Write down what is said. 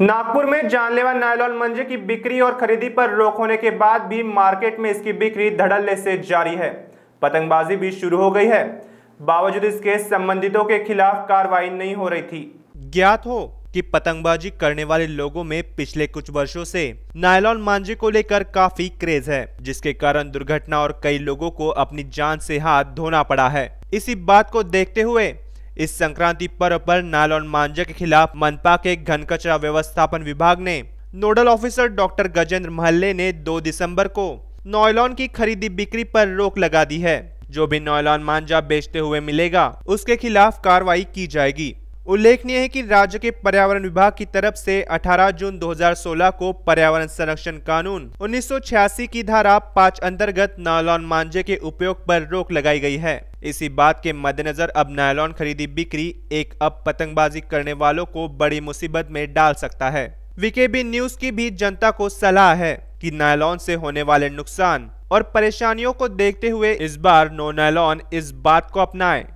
नागपुर में जानलेवा नायलॉन मंजे की बिक्री और खरीदी पर रोक होने के बाद भी मार्केट में इसकी बिक्री धड़ल्ले से जारी है पतंगबाजी भी शुरू हो गई है बावजूद इसके संबंधितों के खिलाफ कार्रवाई नहीं हो रही थी ज्ञात हो कि पतंगबाजी करने वाले लोगों में पिछले कुछ वर्षों से नायलॉन मांझे को लेकर काफी क्रेज है जिसके कारण दुर्घटना और कई लोगों को अपनी जान से हाथ धोना पड़ा है इसी बात को देखते हुए इस संक्रांति पर्व पर नालौन मांझा के खिलाफ मनपा के घन कचरा व्यवस्थापन विभाग ने nodal officer doctor Gajendra Mahalle ने 2 दिसंबर को नॉयलॉन की खरीदी बिक्री पर रोक लगा दी है जो भी नॉयलॉन मांझा बेचते हुए मिलेगा उसके खिलाफ कार्रवाई की जाएगी उल्लेखनीय है कि राज्य के पर्यावरण विभाग की तरफ से 18 जून 2016 को पर्यावरण संरक्षण कानून 1986 की धारा पाँच अंतर्गत नायलॉन मांझे के उपयोग पर रोक लगाई गई है इसी बात के मद्देनजर अब नायलॉन खरीदी बिक्री एक अब पतंगबाजी करने वालों को बड़ी मुसीबत में डाल सकता है वीकेबी न्यूज की भी जनता को सलाह है कि नायलॉन से होने वाले नुकसान और परेशानियों को देखते हुए इस बार नो नायलॉन इस बात को अपनाएं